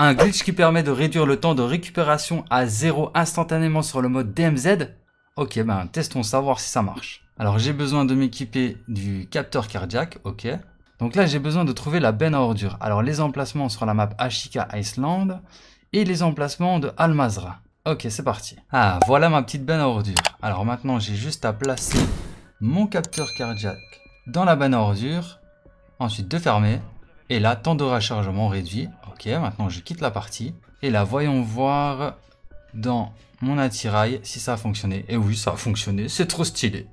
un glitch qui permet de réduire le temps de récupération à zéro instantanément sur le mode DMZ Ok, ben testons savoir si ça marche. Alors j'ai besoin de m'équiper du capteur cardiaque, ok. Donc là j'ai besoin de trouver la benne à ordures. Alors les emplacements sur la map Ashika Iceland et les emplacements de Almazra. Ok, c'est parti. Ah, voilà ma petite benne à ordures. Alors maintenant j'ai juste à placer mon capteur cardiaque dans la benne à ordures, ensuite de fermer, et là temps de rechargement réduit. Ok, maintenant je quitte la partie. Et là, voyons voir dans mon attirail si ça a fonctionné. Et oui, ça a fonctionné, c'est trop stylé.